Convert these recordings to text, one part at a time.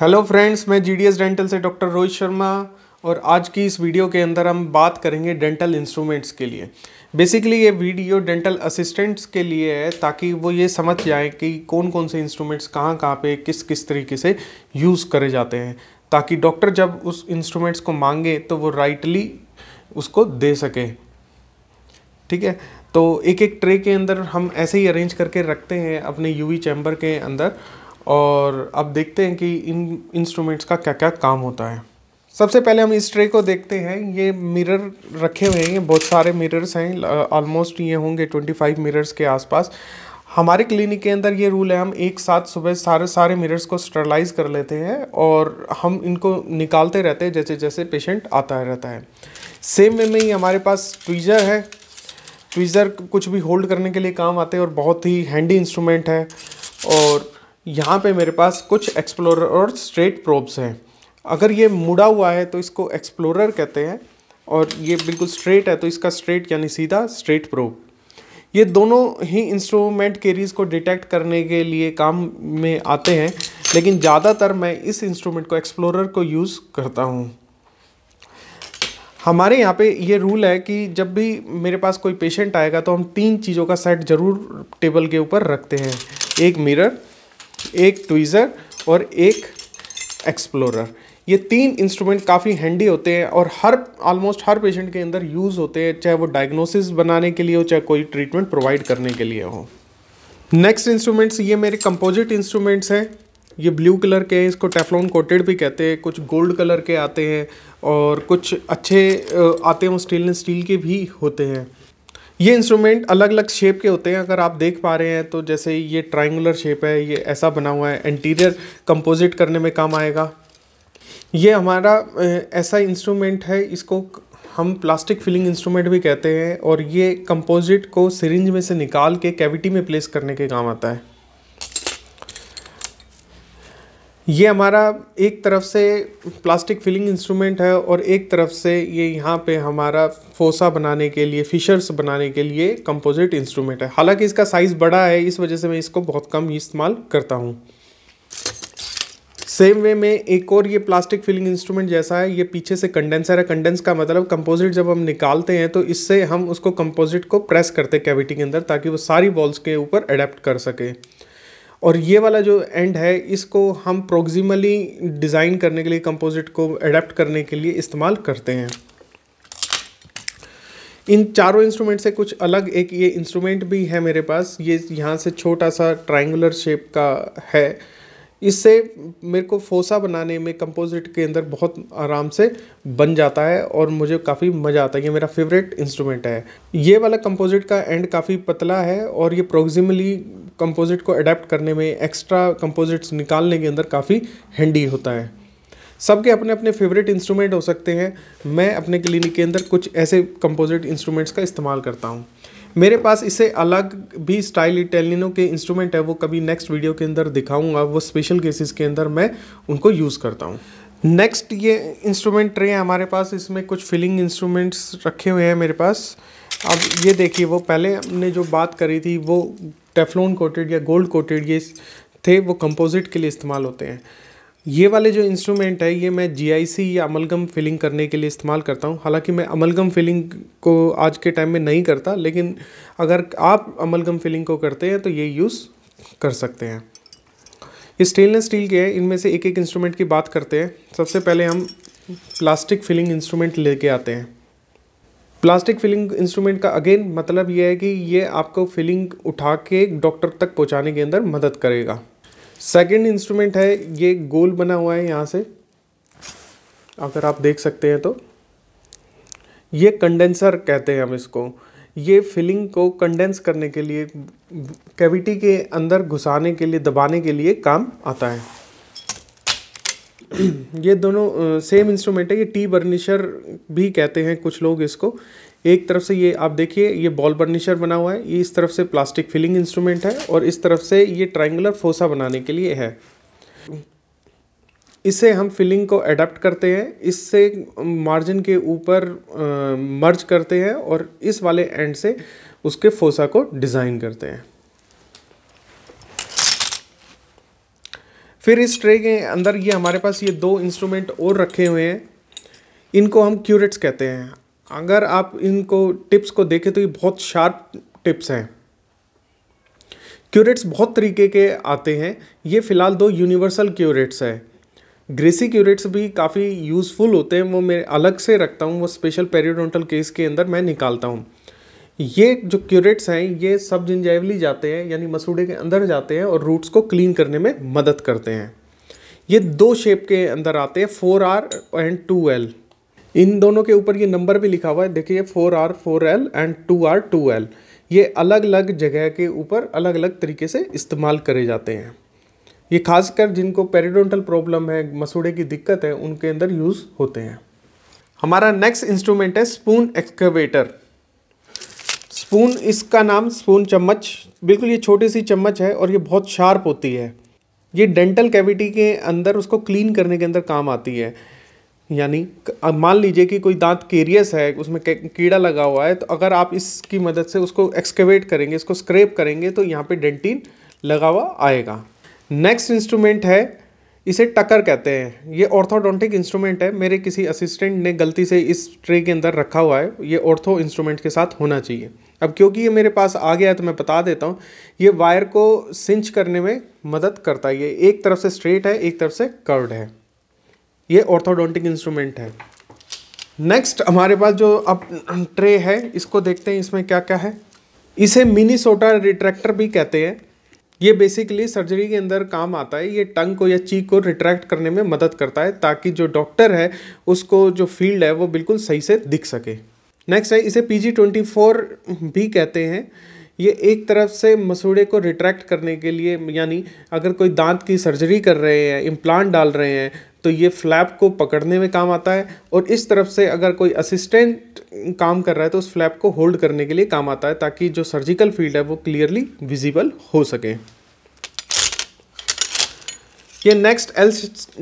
hello friends मैं GDS dental से doctor Rohit Sharma और आज की इस वीडियो के अंदर हम बात करेंगे डेंटल इंस्ट्रूमेंट्स के लिए बेसिकली ये वीडियो डेंटल असिस्टेंट्स के लिए है ताकि वो ये समझ जाएँ कि कौन कौन से इंस्ट्रूमेंट्स कहाँ कहाँ पे किस किस तरीके से यूज़ करे जाते हैं ताकि डॉक्टर जब उस इंस्ट्रूमेंट्स को मांगे तो वो राइटली उसको दे सके ठीक है तो एक एक ट्रे के अंदर हम ऐसे ही अरेंज करके रखते हैं अपने यूवी चैम्बर के अंदर और अब देखते हैं कि इन इंस्ट्रूमेंट्स का क्या क्या काम होता है सबसे पहले हम इस ट्रे को देखते हैं ये मिरर रखे हुए हैं बहुत सारे मिरर्स हैं ऑलमोस्ट ये होंगे 25 मिरर्स के आसपास हमारे क्लिनिक के अंदर ये रूल है हम एक साथ सुबह सारे सारे मिरर्स को स्टरलाइज कर लेते हैं और हम इनको निकालते रहते हैं जैसे जैसे पेशेंट आता रहता है सेम वे में ही हमारे पास ट्वीज़र है ट्वीज़र कुछ भी होल्ड करने के लिए काम आते हैं और बहुत ही हैंडी इंस्ट्रूमेंट है और यहाँ पे मेरे पास कुछ एक्सप्लोरर और स्ट्रेट प्रोब्स हैं अगर ये मुड़ा हुआ है तो इसको एक्सप्लोरर कहते हैं और ये बिल्कुल स्ट्रेट है तो इसका स्ट्रेट यानी सीधा स्ट्रेट प्रोब ये दोनों ही इंस्ट्रूमेंट केरीज को डिटेक्ट करने के लिए काम में आते हैं लेकिन ज़्यादातर मैं इस इंस्ट्रूमेंट को एक्सप्लोरर को यूज़ करता हूँ हमारे यहाँ पे ये रूल है कि जब भी मेरे पास कोई पेशेंट आएगा तो हम तीन चीज़ों का सेट ज़रूर टेबल के ऊपर रखते हैं एक मिरर एक ट्वीज़र और एक एक्सप्लोरर ये तीन इंस्ट्रूमेंट काफ़ी हैंडी होते हैं और हर ऑलमोस्ट हर पेशेंट के अंदर यूज़ होते हैं चाहे वो डायग्नोसिस बनाने के लिए हो चाहे कोई ट्रीटमेंट प्रोवाइड करने के लिए हो नेक्स्ट इंस्ट्रूमेंट्स ये मेरे कंपोजिट इंस्ट्रूमेंट्स हैं ये ब्लू कलर के हैं इसको टेफ्लॉन कोटेड भी कहते हैं कुछ गोल्ड कलर के आते हैं और कुछ अच्छे आते हैं वो स्टेनलेस स्टील के भी होते हैं ये इंस्ट्रूमेंट अलग अलग शेप के होते हैं अगर आप देख पा रहे हैं तो जैसे ये ट्राइंगुलर शेप है ये ऐसा बना हुआ है इंटीरियर कंपोजिट करने में काम आएगा ये हमारा ऐसा इंस्ट्रूमेंट है इसको हम प्लास्टिक फिलिंग इंस्ट्रूमेंट भी कहते हैं और ये कंपोजिट को सिरिंज में से निकाल के कैविटी में प्लेस करने के काम आता है ये हमारा एक तरफ से प्लास्टिक फिलिंग इंस्ट्रूमेंट है और एक तरफ से ये यहाँ पे हमारा फोसा बनाने के लिए फिशर्स बनाने के लिए कंपोजिट इंस्ट्रूमेंट है हालांकि इसका साइज़ बड़ा है इस वजह से मैं इसको बहुत कम इस्तेमाल करता हूँ सेम वे में एक और ये प्लास्टिक फिलिंग इंस्ट्रूमेंट जैसा है ये पीछे से कंडेंसर है कंडेंस का मतलब कंपोजिट जब हम निकालते हैं तो इससे हम उसको कंपोजिट को प्रेस करते हैं कैविटी के अंदर ताकि वो सारी बॉल्स के ऊपर अडेप्ट कर सके और ये वाला जो एंड है इसको हम प्रोक्सिमली डिज़ाइन करने के लिए कंपोजिट को अडेप्ट करने के लिए इस्तेमाल करते हैं इन चारों इंस्ट्रूमेंट से कुछ अलग एक ये इंस्ट्रूमेंट भी है मेरे पास ये यहाँ से छोटा सा ट्राइंगुलर शेप का है इससे मेरे को फोसा बनाने में कंपोजिट के अंदर बहुत आराम से बन जाता है और मुझे काफ़ी मज़ा आता है ये मेरा फेवरेट इंस्ट्रूमेंट है ये वाला कंपोजिट का एंड काफ़ी पतला है और ये प्रोक्सिमली कंपोजिट को अडेप्ट करने में एक्स्ट्रा कंपोजिट्स निकालने के अंदर काफ़ी हैंडी होता है सबके अपने अपने फेवरेट इंस्ट्रूमेंट हो सकते हैं मैं अपने क्लिनिक के अंदर कुछ ऐसे कंपोजिट इंस्ट्रूमेंट्स का इस्तेमाल करता हूँ मेरे पास इसे अलग भी स्टाइल इटेलिनो के इंस्ट्रूमेंट है वो कभी नेक्स्ट वीडियो के अंदर दिखाऊंगा वो स्पेशल केसेस के अंदर मैं उनको यूज़ करता हूँ नेक्स्ट ये इंस्ट्रूमेंट ट्रे है हमारे पास इसमें कुछ फिलिंग इंस्ट्रूमेंट्स रखे हुए हैं मेरे पास अब ये देखिए वो पहले हमने जो बात करी थी वो टेफ्लोन कोटेड या गोल्ड कोटेड ये थे वो कंपोजिट के लिए इस्तेमाल होते हैं ये वाले जो इंस्ट्रूमेंट है ये मैं जी आई सी या अमलगम फिलिंग करने के लिए इस्तेमाल करता हूँ हालांकि मैं अमलगम फिलिंग को आज के टाइम में नहीं करता लेकिन अगर आप अमलगम फिलिंग को करते हैं तो ये यूज़ कर सकते हैं ये स्टेनलेस स्टील के हैं इनमें से एक एक इंस्ट्रूमेंट की बात करते हैं सबसे पहले हम प्लास्टिक फिलिंग इंस्ट्रूमेंट लेके आते हैं प्लास्टिक फिलिंग इंस्ट्रूमेंट का अगेन मतलब ये है कि ये आपको फिलिंग उठा के डॉक्टर तक पहुँचाने के अंदर मदद करेगा सेकंड इंस्ट्रूमेंट है ये गोल बना हुआ है यहाँ से अगर आप देख सकते हैं तो ये कंडेंसर कहते हैं हम इसको ये फिलिंग को कंडेंस करने के लिए कैविटी के अंदर घुसाने के लिए दबाने के लिए काम आता है ये दोनों सेम इंस्ट्रूमेंट है ये टी बर्निशर भी कहते हैं कुछ लोग इसको एक तरफ से ये आप देखिए ये बॉल बर्निशर बना हुआ है ये इस तरफ से प्लास्टिक फिलिंग इंस्ट्रूमेंट है और इस तरफ से ये ट्राइंगुलर फोसा बनाने के लिए है इसे हम फिलिंग को अडेप्ट करते हैं इससे मार्जिन के ऊपर मर्ज करते हैं और इस वाले एंड से उसके फोसा को डिज़ाइन करते हैं फिर इस ट्रे के अंदर ये हमारे पास ये दो इंस्ट्रूमेंट और रखे हुए हैं इनको हम क्यूरेट्स कहते हैं अगर आप इनको टिप्स को देखें तो ये बहुत शार्प टिप्स हैं क्यूरेट्स बहुत तरीके के आते हैं ये फ़िलहाल दो यूनिवर्सल क्यूरेट्स है ग्रेसी क्यूरेट्स भी काफ़ी यूज़फुल होते हैं वो मैं अलग से रखता हूँ वो स्पेशल पेरियोडोंटल केस के अंदर मैं निकालता हूँ ये जो क्यूरेट्स हैं ये सब जिंजाइवली जाते हैं यानी मसूड़े के अंदर जाते हैं और रूट्स को क्लीन करने में मदद करते हैं ये दो शेप के अंदर आते हैं four R and two L इन दोनों के ऊपर ये नंबर भी लिखा हुआ है देखिए four R four L and two R two L ये अलग अलग जगह के ऊपर अलग अलग तरीके से इस्तेमाल करे जाते हैं ये खासकर जिनको पेरिडोंटल प्रॉब्लम है मसूड़े की दिक्कत है उनके अंदर यूज़ होते हैं हमारा नेक्स्ट इंस्ट्रूमेंट है स्पून एक्सकवेटर स्पून इसका नाम स्पून चम्मच बिल्कुल ये छोटी सी चम्मच है और ये बहुत शार्प होती है ये डेंटल कैविटी के अंदर उसको क्लीन करने के अंदर काम आती है यानी अब मान लीजिए कि कोई दांत केरियस है उसमें कीड़ा लगा हुआ है तो अगर आप इसकी मदद से उसको एक्सकेवेट करेंगे इसको स्क्रेप करेंगे तो यहाँ पे डेंटिन लगा हुआ आएगा नेक्स्ट इंस्ट्रूमेंट है इसे टकर कहते हैं ये ऑर्थोडोंटिक इंस्ट्रूमेंट है मेरे किसी असिस्टेंट ने गलती से इस ट्रे के अंदर रखा हुआ है ये ऑर्थो इंस्ट्रूमेंट के साथ होना चाहिए अब क्योंकि ये मेरे पास आ गया है तो मैं बता देता हूँ ये वायर को सिंच करने में मदद करता है ये एक तरफ से स्ट्रेट है एक तरफ से कर्व्ड है ये ऑर्थोडोंटिक इंस्ट्रूमेंट है नेक्स्ट हमारे पास जो अब ट्रे है इसको देखते हैं इसमें क्या क्या है इसे मिनीसोटा रिट्रैक्टर भी कहते हैं ये बेसिकली सर्जरी के अंदर काम आता है ये टंग को या चीक को रिट्रैक्ट करने में मदद करता है ताकि जो डॉक्टर है उसको जो फील्ड है वो बिल्कुल सही से दिख सके नेक्स्ट है इसे पी जी ट्वेंटी फोर भी कहते हैं ये एक तरफ से मसूड़े को रिट्रैक्ट करने के लिए यानी अगर कोई दांत की सर्जरी कर रहे हैं इम्प्लांट डाल रहे हैं तो ये फ्लैप को पकड़ने में काम आता है और इस तरफ से अगर कोई असिस्टेंट काम कर रहा है तो उस फ्लैप को होल्ड करने के लिए काम आता है ताकि जो सर्जिकल फील्ड है वो क्लियरली विजिबल हो सके ये नेक्स्ट एल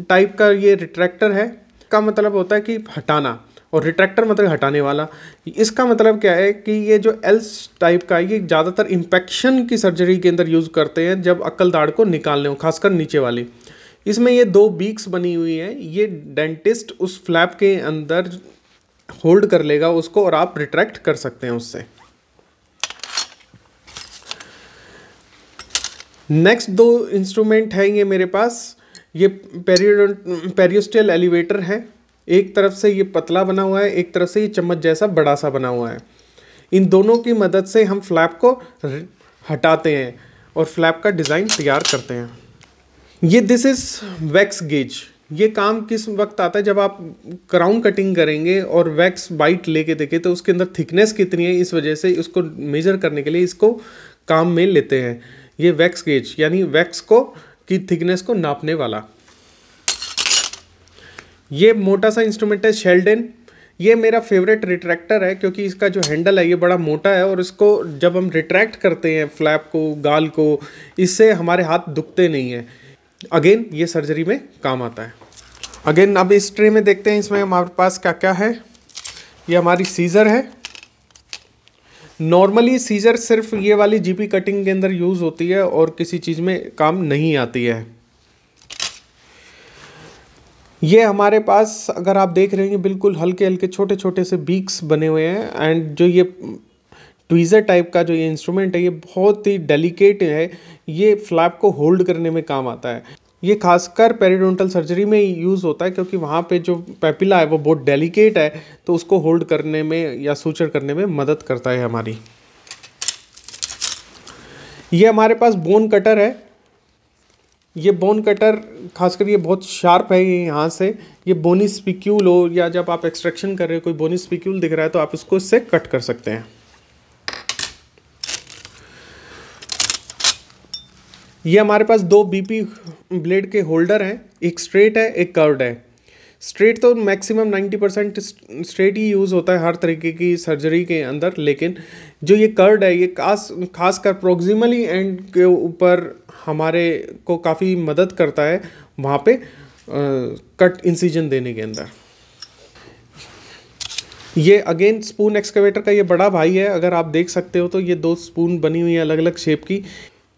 टाइप का ये रिट्रैक्टर है का मतलब होता है कि हटाना और रिट्रैक्टर मतलब हटाने वाला इसका मतलब क्या है कि ये जो एल्स टाइप का ये ज़्यादातर इम्पेक्शन की सर्जरी के अंदर यूज़ करते हैं जब अक्ल दाढ़ को निकालने हो खासकर नीचे वाली इसमें ये दो बीक्स बनी हुई हैं ये डेंटिस्ट उस फ्लैप के अंदर होल्ड कर लेगा उसको और आप रिट्रैक्ट कर सकते हैं उससे नेक्स्ट दो इंस्ट्रूमेंट हैं ये मेरे पास ये पेरियोस्टियल एलिवेटर है एक तरफ से ये पतला बना हुआ है एक तरफ से ये चम्मच जैसा बड़ा सा बना हुआ है इन दोनों की मदद से हम फ्लैप को हटाते हैं और फ्लैप का डिज़ाइन तैयार करते हैं ये दिस इज़ वैक्स गेज ये काम किस वक्त आता है जब आप क्राउन कटिंग करेंगे और वैक्स बाइट लेके देखें तो उसके अंदर थिकनेस कितनी है इस वजह से उसको मेजर करने के लिए इसको काम में लेते हैं ये वैक्स गेज यानी वैक्स को की थिकनेस को नापने वाला ये मोटा सा इंस्ट्रूमेंट है शेल्डेन ये मेरा फेवरेट रिट्रैक्टर है क्योंकि इसका जो हैंडल है ये बड़ा मोटा है और इसको जब हम रिट्रैक्ट करते हैं फ्लैप को गाल को इससे हमारे हाथ दुखते नहीं हैं अगेन ये सर्जरी में काम आता है अगेन अब इस ट्रे में देखते हैं इसमें हमारे पास क्या क्या है ये हमारी सीज़र है नॉर्मली सीज़र सिर्फ ये वाली जीपी कटिंग के अंदर यूज़ होती है और किसी चीज़ में काम नहीं आती है ये हमारे पास अगर आप देख रहे हैं बिल्कुल हल्के हल्के छोटे छोटे से बीक्स बने हुए हैं एंड जो ये ट्वीज़र टाइप का जो ये इंस्ट्रूमेंट है ये बहुत ही डेलिकेट है ये फ्लैप को होल्ड करने में काम आता है ये खासकर पेरीडोंटल सर्जरी में यूज़ होता है क्योंकि वहाँ पे जो पेपिला है वो बहुत डेलिकेट है तो उसको होल्ड करने में या सूचर करने में मदद करता है हमारी ये हमारे पास बोन कटर है ये बोन कटर खासकर ये बहुत शार्प है ये यहाँ से ये बोनी स्पिक्यूल हो या जब आप एक्सट्रैक्शन कर रहे हो कोई बोनी स्पिक्यूल दिख रहा है तो आप इसको इससे कट कर सकते हैं ये हमारे पास दो बीपी ब्लेड के होल्डर हैं एक स्ट्रेट है एक कर्व्ड है स्ट्रेट तो मैक्सिमम 90 परसेंट स्ट्रेट ही यूज़ होता है हर तरीके की सर्जरी के अंदर लेकिन जो ये कर्ड है ये खास खास कर प्रोक्सिमली एंड के ऊपर हमारे को काफ़ी मदद करता है वहाँ पे आ, कट इंसिजन देने के अंदर ये अगेन स्पून एक्सकेवेटर का ये बड़ा भाई है अगर आप देख सकते हो तो ये दो स्पून बनी हुई है अलग अलग शेप की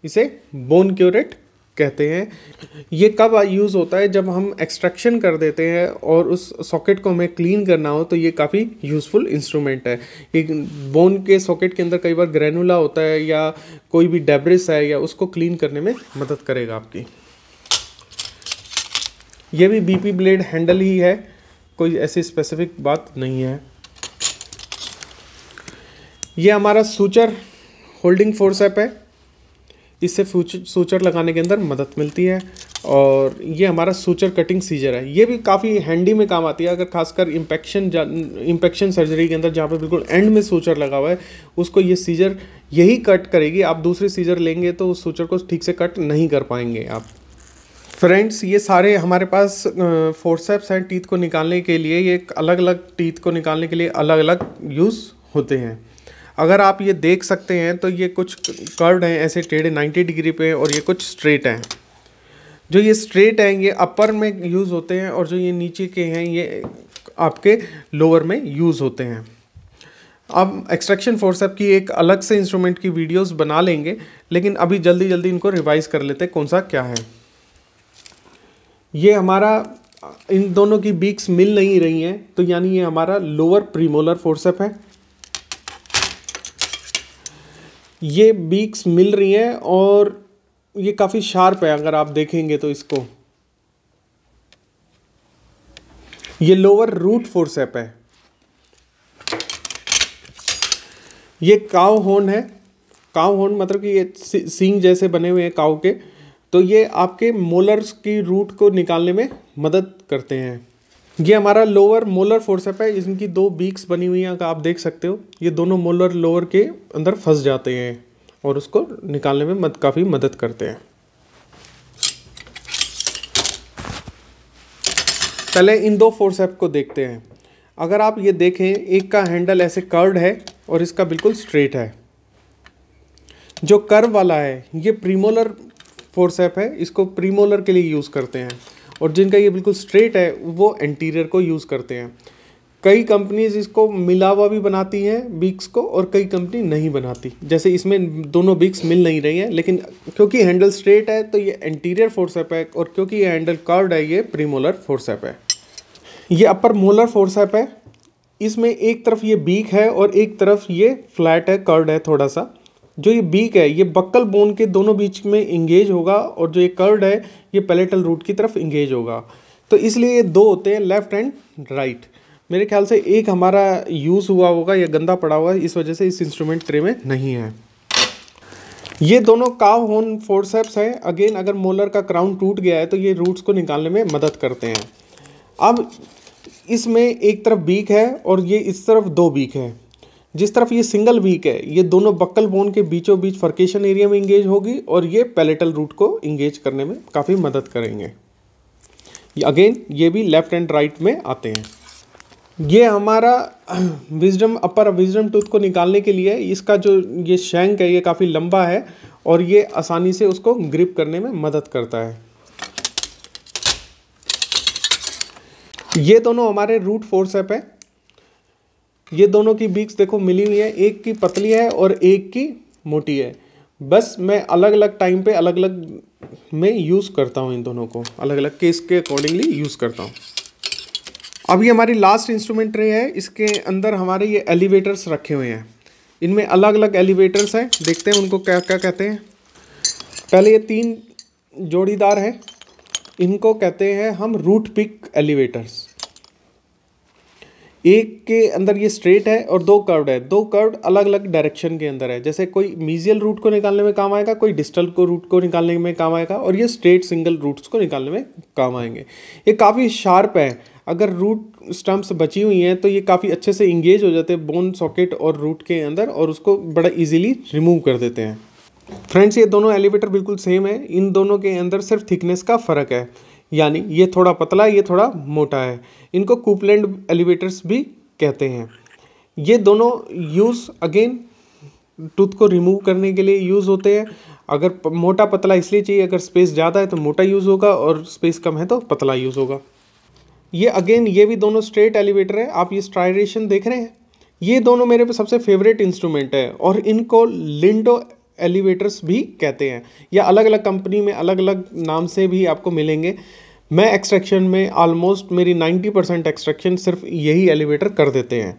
इसे बोन क्यूरेट कहते हैं ये कब यूज़ होता है जब हम एक्सट्रैक्शन कर देते हैं और उस सॉकेट को हमें क्लीन करना हो तो ये काफ़ी यूज़फुल इंस्ट्रूमेंट है एक बोन के सॉकेट के अंदर कई बार ग्रेनुला होता है या कोई भी डेब्रिस है या उसको क्लीन करने में मदद करेगा आपकी ये भी बीपी ब्लेड हैंडल ही है कोई ऐसी स्पेसिफिक बात नहीं है ये हमारा सूचर होल्डिंग फोर्स है इससे सूचर लगाने के अंदर मदद मिलती है और ये हमारा सूचर कटिंग सीजर है ये भी काफ़ी हैंडी में काम आती है अगर खासकर इम्पेक्शन इम्पेक्शन सर्जरी के अंदर जहाँ पे बिल्कुल एंड में सूचर लगा हुआ है उसको ये सीजर यही कट करेगी आप दूसरे सीजर लेंगे तो उस सूचर को ठीक से कट नहीं कर पाएंगे आप फ्रेंड्स ये सारे हमारे पास फोर्सेप्स हैं टीथ को निकालने के लिए ये अलग अलग टीथ को निकालने के लिए अलग अलग यूज़ होते हैं अगर आप ये देख सकते हैं तो ये कुछ कर्व्ड हैं ऐसे टेढ़े 90 डिग्री पे और ये कुछ स्ट्रेट हैं जो ये स्ट्रेट हैं ये अपर में यूज़ होते हैं और जो ये नीचे के हैं ये आपके लोअर में यूज़ होते हैं अब एक्सट्रैक्शन फोर्सअप की एक अलग से इंस्ट्रूमेंट की वीडियोस बना लेंगे लेकिन अभी जल्दी जल्दी इनको रिवाइज कर लेते कौन सा क्या है ये हमारा इन दोनों की बीक्स मिल नहीं रही हैं तो यानी ये हमारा लोअर प्रीमोलर फोर्सअप है ये बीक्स मिल रही हैं और ये काफ़ी शार्प है अगर आप देखेंगे तो इसको ये लोअर रूट एप है ये काव होन है काव होन मतलब कि ये सींग जैसे बने हुए हैं काव के तो ये आपके मोलर्स की रूट को निकालने में मदद करते हैं ये हमारा लोअर मोलर फोर्सेप है इनकी दो बीक्स बनी हुई हैं आप देख सकते हो ये दोनों मोलर लोअर के अंदर फंस जाते हैं और उसको निकालने में मद, काफ़ी मदद करते हैं पहले इन दो फोर्सेप को देखते हैं अगर आप ये देखें एक का हैंडल ऐसे कर्ड है और इसका बिल्कुल स्ट्रेट है जो कर्व वाला है ये प्रीमोलर फोर्सेप है इसको प्रीमोलर के लिए यूज़ करते हैं और जिनका ये बिल्कुल स्ट्रेट है वो इंटीरियर को यूज़ करते हैं कई कंपनीज इसको मिला हुआ भी बनाती हैं बिक्स को और कई कंपनी नहीं बनाती जैसे इसमें दोनों बिक्स मिल नहीं रही हैं लेकिन क्योंकि हैंडल स्ट्रेट है तो ये इंटीरियर फोर्सेप है और क्योंकि ये हैंडल कर्ड है ये प्रीमोलर फोर्सेप है ये अपर मोलर फोर्सेप है इसमें एक तरफ ये बीक है और एक तरफ ये फ्लैट है कर्ड है थोड़ा सा जो ये बीक है ये बक्कल बोन के दोनों बीच में इंगेज होगा और जो ये कर्ड है ये पैलेटल रूट की तरफ इंगेज होगा तो इसलिए ये दो होते हैं लेफ्ट एंड राइट मेरे ख्याल से एक हमारा यूज़ हुआ होगा या गंदा पड़ा हुआ इस वजह से इस इंस्ट्रूमेंट ट्रे में नहीं है ये दोनों काव होन फोर्सेप्स हैं अगेन अगर मोलर का क्राउन टूट गया है तो ये रूट्स को निकालने में मदद करते हैं अब इसमें एक तरफ बीक है और ये इस तरफ दो बीक है जिस तरफ ये सिंगल वीक है ये दोनों बक्कल बोन के बीचों बीच फर्केशन एरिया में इंगेज होगी और ये पैलेटल रूट को इंगेज करने में काफ़ी मदद करेंगे अगेन ये भी लेफ्ट एंड राइट में आते हैं ये हमारा विजडम अपर विजडम टूथ को निकालने के लिए इसका जो ये शैंक है ये काफ़ी लंबा है और ये आसानी से उसको ग्रिप करने में मदद करता है ये दोनों हमारे रूट फोर्सेप है ये दोनों की बीक्स देखो मिली हुई है एक की पतली है और एक की मोटी है बस मैं अलग अलग टाइम पे अलग अलग में यूज़ करता हूँ इन दोनों को अलग अलग केस के अकॉर्डिंगली यूज़ करता हूँ अब ये हमारी लास्ट इंस्ट्रूमेंट रही है इसके अंदर हमारे ये एलिवेटर्स रखे हुए हैं इनमें अलग अलग एलिवेटर्स हैं देखते हैं उनको क्या क्या कहते हैं पहले ये तीन जोड़ीदार हैं इनको कहते हैं हम रूट पिक एलिवेटर्स एक के अंदर ये स्ट्रेट है और दो कर्व्ड है दो कर्व्ड अलग अलग डायरेक्शन के अंदर है जैसे कोई मीजियल रूट को निकालने में काम आएगा कोई डिस्टल को रूट को निकालने में काम आएगा और ये स्ट्रेट सिंगल रूट्स को निकालने में काम आएंगे ये काफ़ी शार्प है अगर रूट स्टम्प्स बची हुई हैं तो ये काफ़ी अच्छे से इंगेज हो जाते हैं बोन सॉकेट और रूट के अंदर और उसको बड़ा ईजिली रिमूव कर देते हैं फ्रेंड्स ये दोनों एलिवेटर बिल्कुल सेम है इन दोनों के अंदर सिर्फ थिकनेस का फ़र्क है यानी ये थोड़ा पतला ये थोड़ा मोटा है इनको कूपलैंड एलिवेटर्स भी कहते हैं ये दोनों यूज़ अगेन टूथ को रिमूव करने के लिए यूज़ होते हैं अगर मोटा पतला इसलिए चाहिए अगर स्पेस ज़्यादा है तो मोटा यूज़ होगा और स्पेस कम है तो पतला यूज़ होगा ये अगेन ये भी दोनों स्ट्रेट एलिवेटर है आप ये स्ट्राइडेशन देख रहे हैं ये दोनों मेरे पे सबसे फेवरेट इंस्ट्रूमेंट है और इनको लिंडो एलिवेटर्स भी कहते हैं या अलग अलग कंपनी में अलग अलग नाम से भी आपको मिलेंगे मैं एक्सट्रैक्शन में ऑलमोस्ट मेरी 90 परसेंट एक्सट्रैक्शन सिर्फ यही एलिवेटर कर देते हैं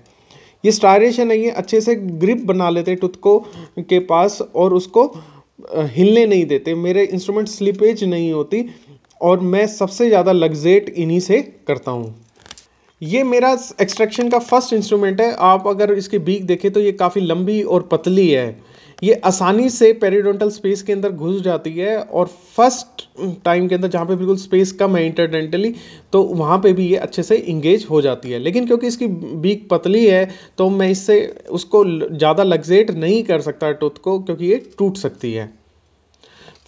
ये स्टारेशन है अच्छे से ग्रिप बना लेते टुथ को के पास और उसको हिलने नहीं देते मेरे इंस्ट्रूमेंट स्लिपेज नहीं होती और मैं सबसे ज़्यादा लग्जेट इन्हीं से करता हूँ ये मेरा एक्सट्रैक्शन का फर्स्ट इंस्ट्रूमेंट है आप अगर इसकी बीक देखें तो ये काफ़ी लंबी और पतली है ये आसानी से पेरीडोंटल स्पेस के अंदर घुस जाती है और फर्स्ट टाइम के अंदर जहाँ पे बिल्कुल स्पेस कम है इंटरडेंटली तो वहाँ पे भी ये अच्छे से इंगेज हो जाती है लेकिन क्योंकि इसकी बीक पतली है तो मैं इससे उसको ज़्यादा लग्जेट नहीं कर सकता टूथ को क्योंकि ये टूट सकती है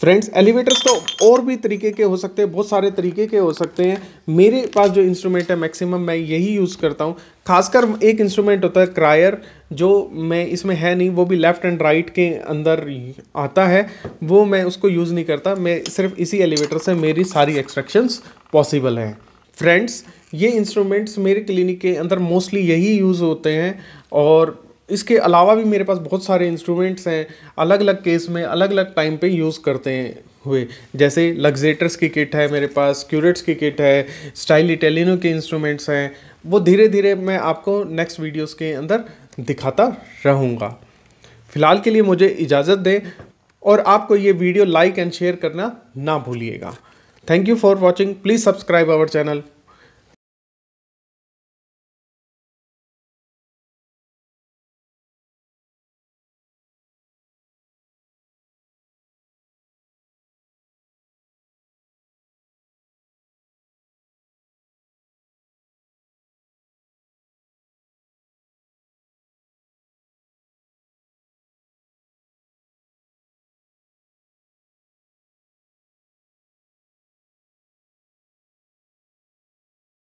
फ्रेंड्स एलिवेटर्स तो और भी तरीके के हो सकते हैं बहुत सारे तरीके के हो सकते हैं मेरे पास जो इंस्ट्रूमेंट है मैक्सिमम मैं यही यूज़ करता हूँ खासकर एक इंस्ट्रूमेंट होता है क्रायर जो मैं इसमें है नहीं वो भी लेफ़्ट एंड राइट के अंदर आता है वो मैं उसको यूज़ नहीं करता मैं सिर्फ इसी एलिवेटर से मेरी सारी एक्सट्रैक्शंस पॉसिबल हैं फ्रेंड्स ये इंस्ट्रूमेंट्स मेरे क्लिनिक के अंदर मोस्टली यही यूज़ होते हैं और इसके अलावा भी मेरे पास बहुत सारे इंस्ट्रूमेंट्स हैं अलग अलग केस में अलग अलग टाइम पे यूज़ करते हैं हुए जैसे लग्जेटर्स की किट है मेरे पास क्यूरेट्स की किट है स्टाइल इटेलिनो के इंस्ट्रूमेंट्स हैं वो धीरे धीरे मैं आपको नेक्स्ट वीडियोस के अंदर दिखाता रहूँगा फ़िलहाल के लिए मुझे इजाज़त दें और आपको ये वीडियो लाइक एंड शेयर करना ना भूलिएगा thank you for watching please subscribe our channel